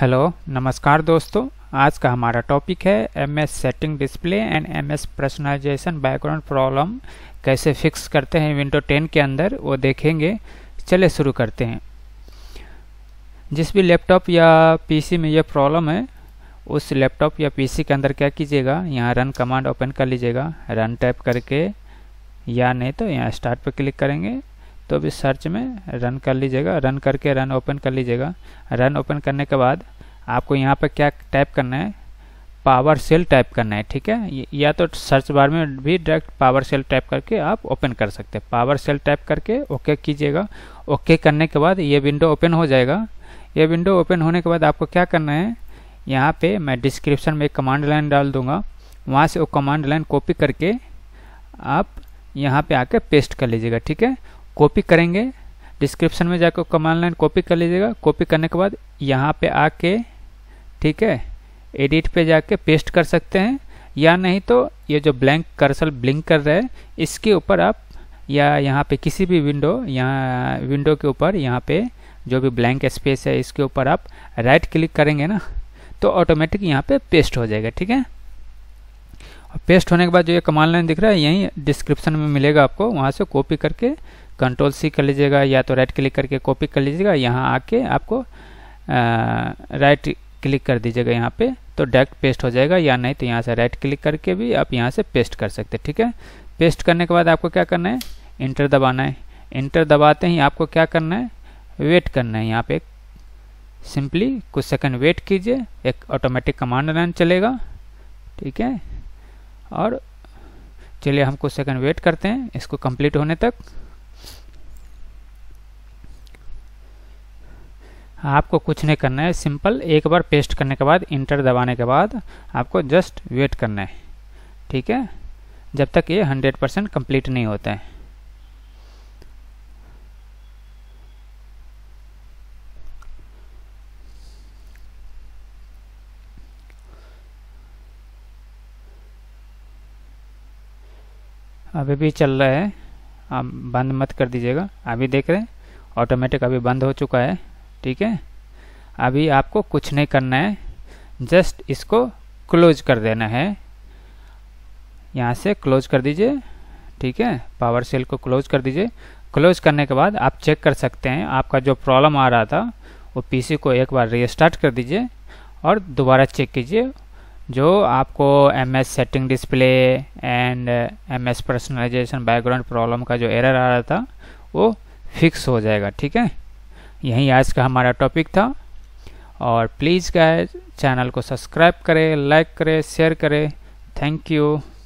hello नमस्कार दोस्तों आज का हमारा टॉपिक है M S setting display and M S personalization background problem कैसे फिक्स करते हैं विंडो 10 के अंदर वो देखेंगे चले शुरू करते हैं जिस भी लैपटॉप या पीसी में यह प्रॉब्लम है उस लैपटॉप या पीसी के अंदर क्या कीजिएगा यहाँ रन कमांड ओपन कर लीजिएगा रन टाइप करके या नहीं तो यहाँ स्टार्ट पर क्लिक करेंगे तो अभी सर्च में रन कर लीजिएगा रन करके रन ओपन कर लीजिएगा रन ओपन करने के बाद आपको यहाँ पर क्या टाइप करना है पावर सेल टाइप करना है ठीक है या तो सर्च बार में भी डायरेक्ट पावर सेल टाइप करके आप ओपन कर सकते हैं पावर सेल टाइप करके ओके कीजिएगा ओके करने के बाद ये विंडो ओपन हो जाएगा ये विंडो ओपन होने के बाद आपको क्या करना है यहाँ पे मैं डिस्क्रिप्शन में एक कमांड लाइन डाल दूंगा वहाँ से वो कमांड लाइन कॉपी करके आप यहाँ पे आकर पेस्ट कर लीजिएगा ठीक है कॉपी करेंगे डिस्क्रिप्शन में जाकर कमांड लाइन कॉपी कर लीजिएगा कॉपी करने के बाद यहाँ पे आके ठीक है एडिट पे जाके पेस्ट कर सकते हैं या नहीं तो ये जो ब्लैंक कर्सल ब्लिंक कर रहे है इसके ऊपर आप या यहाँ पे किसी भी विंडो यहाँ विंडो के ऊपर यहाँ पे जो भी ब्लैंक स्पेस है इसके ऊपर आप राइट क्लिक करेंगे ना तो ऑटोमेटिक यहाँ पे पेस्ट हो जाएगा ठीक है पेस्ट होने के बाद जो ये कमाल लाइन दिख रहा है यहीं डिस्क्रिप्शन में मिलेगा आपको वहाँ से कॉपी करके कंट्रोल सी कर लीजिएगा या तो राइट क्लिक करके कॉपी कर लीजिएगा यहाँ आके आपको राइट क्लिक कर दीजिएगा यहाँ पे तो डायरेक्ट पेस्ट हो जाएगा या नहीं तो यहाँ से राइट क्लिक करके भी आप यहाँ से पेस्ट कर सकते हैं ठीक है पेस्ट करने के बाद आपको क्या करना है इंटर दबाना है इंटर दबाते ही आपको क्या करना है वेट करना है यहाँ पे सिंपली कुछ सेकंड वेट कीजिए एक ऑटोमेटिक कमांड लाइन चलेगा ठीक है और चलिए हम कुछ सेकंड वेट करते हैं इसको कंप्लीट होने तक आपको कुछ नहीं करना है सिंपल एक बार पेस्ट करने के बाद इंटर दबाने के बाद आपको जस्ट वेट करना है ठीक है जब तक ये 100 परसेंट कम्प्लीट नहीं होता है अभी भी चल रहा है आप बंद मत कर दीजिएगा अभी देख रहे हैं ऑटोमेटिक अभी बंद हो चुका है ठीक है अभी आपको कुछ नहीं करना है जस्ट इसको क्लोज कर देना है यहाँ से क्लोज कर दीजिए ठीक है पावर सेल को क्लोज कर दीजिए क्लोज करने के बाद आप चेक कर सकते हैं आपका जो प्रॉब्लम आ रहा था वो पीसी को एक बार रीस्टार्ट कर दीजिए और दोबारा चेक कीजिए जो आपको M S setting display and M S personalization background problem का जो एरर आ रहा था वो फिक्स हो जाएगा ठीक है यही आज का हमारा टॉपिक था और प्लीज़ गाय चैनल को सब्सक्राइब करें लाइक करें शेयर करें थैंक यू